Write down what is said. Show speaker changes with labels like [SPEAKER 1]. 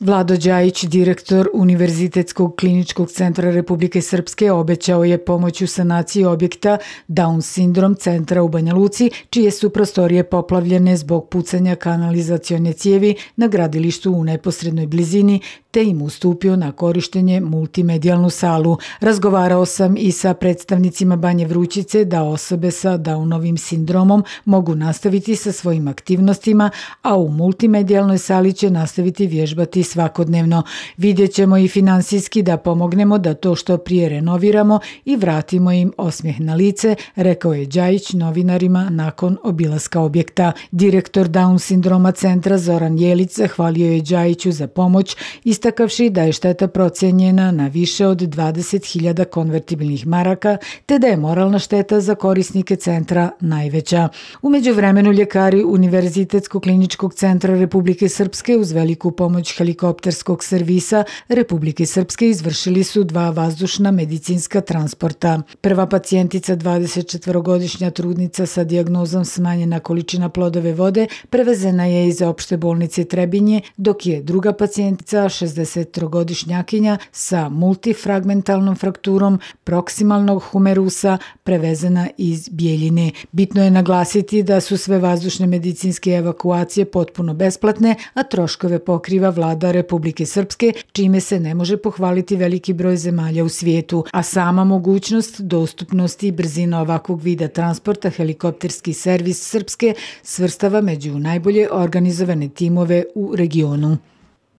[SPEAKER 1] Vlado Đajić, direktor Univerzitetskog kliničkog centra Republike Srpske, obećao je pomoć u sanaciji objekta Down sindrom centra u Banja Luci, čije su prostorije poplavljene zbog pucanja kanalizacione cijevi na gradilištu u neposrednoj blizini, te im ustupio na korištenje multimedijalnu salu. Razgovarao sam i sa predstavnicima Banje Vrućice da osobe sa Downovim sindromom mogu nastaviti sa svojim aktivnostima, a u multimedijalnoj sali će nastaviti vježbati svakodnevno. Vidjet ćemo i finansijski da pomognemo da to što prije renoviramo i vratimo im osmijeh na lice, rekao je Đajić novinarima nakon obilaska objekta. Direktor Down sindroma centra Zoran Jelić zahvalio je Đajiću za pomoć, istakavši da je šteta procenjena na više od 20.000 konvertibilnih maraka, te da je moralna šteta za korisnike centra najveća. Umeđu vremenu ljekari Univerzitetsko kliničkog centra Republike Srpske uz veliku pomoć helikopterima helikopterskog servisa Republike Srpske izvršili su dva vazdušna medicinska transporta. Prva pacijentica, 24-godišnja trudnica sa diagnozom smanjena količina plodove vode, prevezena je iz opšte bolnice Trebinje, dok je druga pacijentica, 63-godišnjakinja sa multifragmentalnom frakturom proksimalnog humerusa, prevezena iz Bijeljine. Bitno je naglasiti da su sve vazdušne medicinske evakuacije potpuno besplatne, a troškove pokriva vlada iskustva Republike Srpske, čime se ne može pohvaliti veliki broj zemalja u svijetu, a sama mogućnost dostupnosti i brzina ovakvog vida transporta helikopterski servis Srpske svrstava među najbolje organizovane timove u regionu.